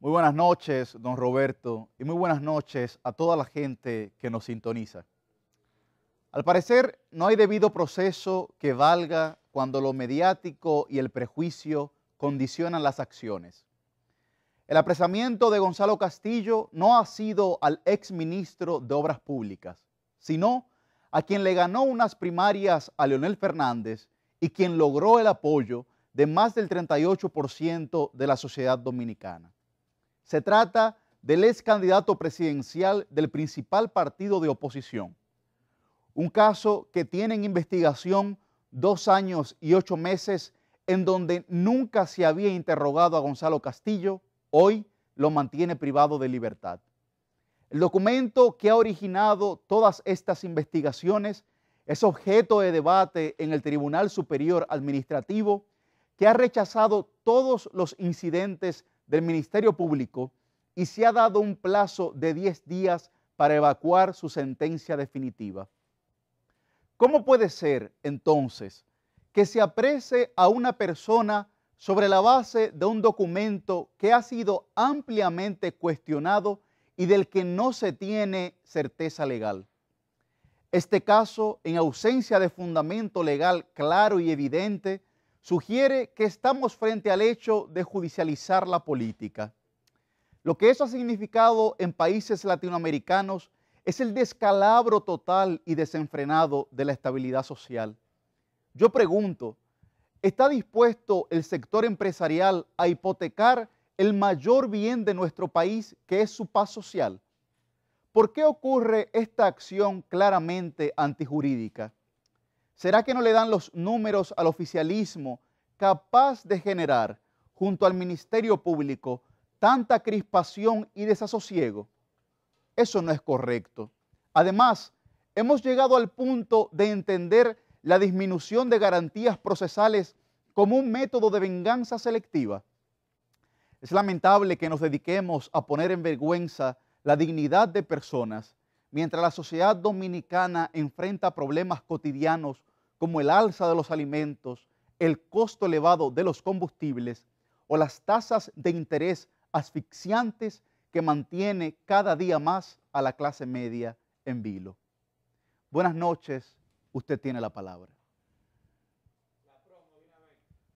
Muy buenas noches, don Roberto, y muy buenas noches a toda la gente que nos sintoniza. Al parecer, no hay debido proceso que valga cuando lo mediático y el prejuicio condicionan las acciones. El apresamiento de Gonzalo Castillo no ha sido al exministro de Obras Públicas, sino a quien le ganó unas primarias a Leonel Fernández y quien logró el apoyo de más del 38% de la sociedad dominicana. Se trata del ex candidato presidencial del principal partido de oposición. Un caso que tiene en investigación dos años y ocho meses en donde nunca se había interrogado a Gonzalo Castillo, hoy lo mantiene privado de libertad. El documento que ha originado todas estas investigaciones es objeto de debate en el Tribunal Superior Administrativo, que ha rechazado todos los incidentes del Ministerio Público y se ha dado un plazo de 10 días para evacuar su sentencia definitiva. ¿Cómo puede ser entonces que se aprese a una persona sobre la base de un documento que ha sido ampliamente cuestionado y del que no se tiene certeza legal? Este caso, en ausencia de fundamento legal claro y evidente, sugiere que estamos frente al hecho de judicializar la política. Lo que eso ha significado en países latinoamericanos es el descalabro total y desenfrenado de la estabilidad social. Yo pregunto, ¿está dispuesto el sector empresarial a hipotecar el mayor bien de nuestro país, que es su paz social? ¿Por qué ocurre esta acción claramente antijurídica? ¿Será que no le dan los números al oficialismo capaz de generar junto al Ministerio Público tanta crispación y desasosiego? Eso no es correcto. Además, hemos llegado al punto de entender la disminución de garantías procesales como un método de venganza selectiva. Es lamentable que nos dediquemos a poner en vergüenza la dignidad de personas mientras la sociedad dominicana enfrenta problemas cotidianos como el alza de los alimentos, el costo elevado de los combustibles o las tasas de interés asfixiantes que mantiene cada día más a la clase media en vilo. Buenas noches, usted tiene la palabra.